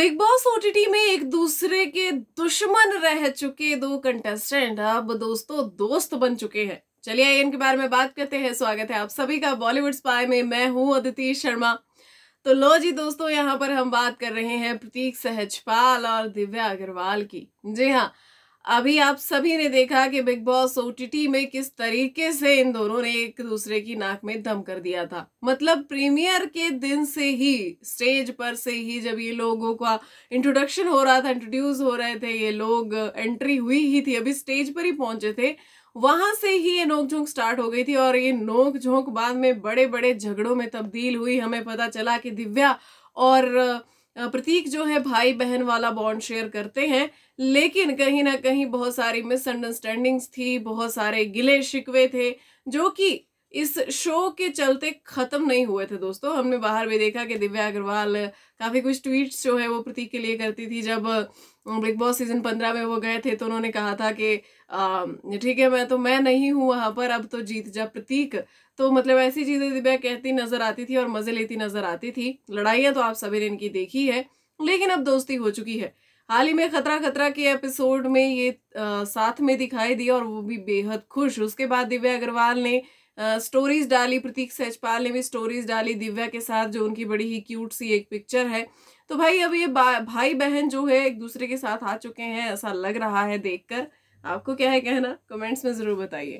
big boss OTT में एक दूसरे के दुश्मन रह चुके दो कंटेस्टेंट अब दोस्तों दोस्त बन चुके हैं चलिए इनके बारे में बात करते हैं स्वागत है आप सभी का बॉलीवुड स्पाई में मैं हूं अदिति शर्मा तो लो जी दोस्तों यहाँ पर हम बात कर रहे हैं प्रतीक सहजपाल और दिव्या अग्रवाल की जी हाँ अभी आप सभी ने देखा कि बिग बॉस ओ में किस तरीके से इन दोनों ने एक दूसरे की नाक में दम कर दिया था मतलब प्रीमियर के दिन से ही स्टेज पर से ही जब ये लोगों का इंट्रोडक्शन हो रहा था इंट्रोड्यूस हो रहे थे ये लोग एंट्री हुई ही थी अभी स्टेज पर ही पहुंचे थे वहां से ही ये नोकझोंक स्टार्ट हो गई थी और ये नोकझोंक बाद में बड़े बड़े झगड़ों में तब्दील हुई हमें पता चला कि दिव्या और प्रतीक जो है भाई बहन वाला बॉन्ड शेयर करते हैं लेकिन कहीं ना कहीं बहुत सारी मिसअंडरस्टैंडिंग्स थी बहुत सारे गिले शिकवे थे जो कि इस शो के चलते ख़त्म नहीं हुए थे दोस्तों हमने बाहर भी देखा कि दिव्या अग्रवाल काफ़ी कुछ ट्वीट्स जो है वो प्रतीक के लिए करती थी जब बिग बॉस सीजन पंद्रह में वो गए थे तो उन्होंने कहा था कि ठीक है मैं तो मैं नहीं हूँ वहाँ पर अब तो जीत जा प्रतीक तो मतलब ऐसी चीज़ें दिव्या कहती नज़र आती थी और मज़े लेती नज़र आती थी लड़ाइयाँ तो आप सभी ने इनकी देखी है लेकिन अब दोस्ती हो चुकी है हाल ही में खतरा खतरा के एपिसोड में ये आ, साथ में दिखाई दिया और वो भी बेहद खुश उसके बाद दिव्या अग्रवाल ने स्टोरीज डाली प्रतीक सहजपाल ने भी स्टोरीज डाली दिव्या के साथ जो उनकी बड़ी ही क्यूट सी एक पिक्चर है तो भाई अब ये भाई बहन जो है एक दूसरे के साथ आ चुके हैं ऐसा लग रहा है देखकर आपको क्या है कहना कमेंट्स में ज़रूर बताइए